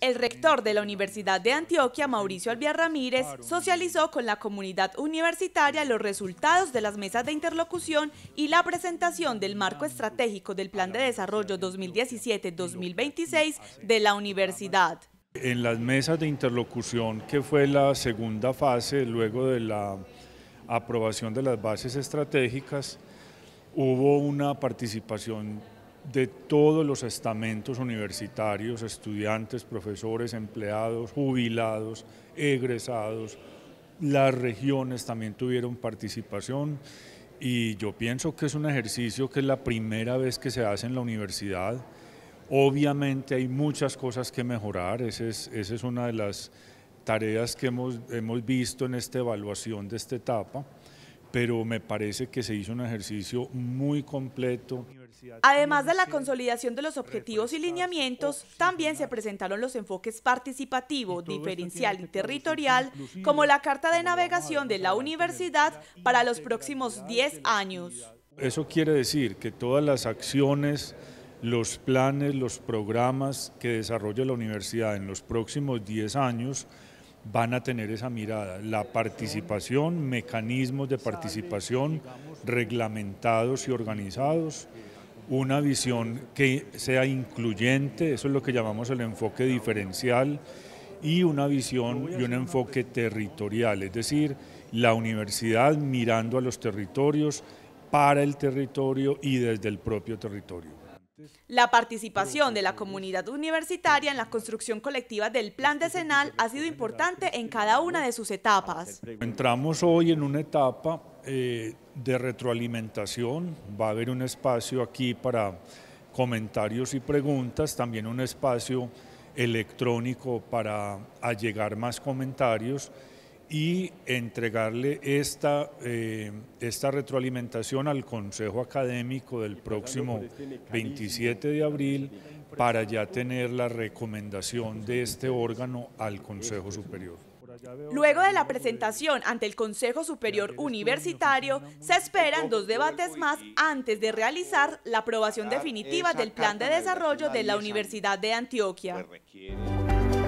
El rector de la Universidad de Antioquia, Mauricio Alvia Ramírez, socializó con la comunidad universitaria los resultados de las mesas de interlocución y la presentación del marco estratégico del Plan de Desarrollo 2017-2026 de la universidad. En las mesas de interlocución, que fue la segunda fase luego de la aprobación de las bases estratégicas, hubo una participación de todos los estamentos universitarios, estudiantes, profesores, empleados, jubilados, egresados. Las regiones también tuvieron participación y yo pienso que es un ejercicio que es la primera vez que se hace en la universidad. Obviamente hay muchas cosas que mejorar, esa es, una de las tareas que hemos visto en esta evaluación de esta etapa pero me parece que se hizo un ejercicio muy completo. Además de la consolidación de los objetivos y lineamientos, también se presentaron los enfoques participativo, diferencial y territorial, como la Carta de Navegación de la Universidad para los próximos 10 años. Eso quiere decir que todas las acciones, los planes, los programas que desarrolla la universidad en los próximos 10 años van a tener esa mirada. La participación, mecanismos de participación reglamentados y organizados, una visión que sea incluyente, eso es lo que llamamos el enfoque diferencial, y una visión y un enfoque territorial, es decir, la universidad mirando a los territorios, para el territorio y desde el propio territorio. La participación de la comunidad universitaria en la construcción colectiva del plan este decenal ha sido importante en cada una de sus etapas. Entramos hoy en una etapa eh, de retroalimentación, va a haber un espacio aquí para comentarios y preguntas, también un espacio electrónico para allegar más comentarios y entregarle esta, eh, esta retroalimentación al Consejo Académico del próximo 27 este de abril para ya tener la recomendación de este órgano al Consejo este Superior. Luego de la presentación ante el Consejo Superior Universitario, se esperan dos debates más antes de realizar la aprobación definitiva del Plan de Desarrollo de la Universidad de Antioquia. Pues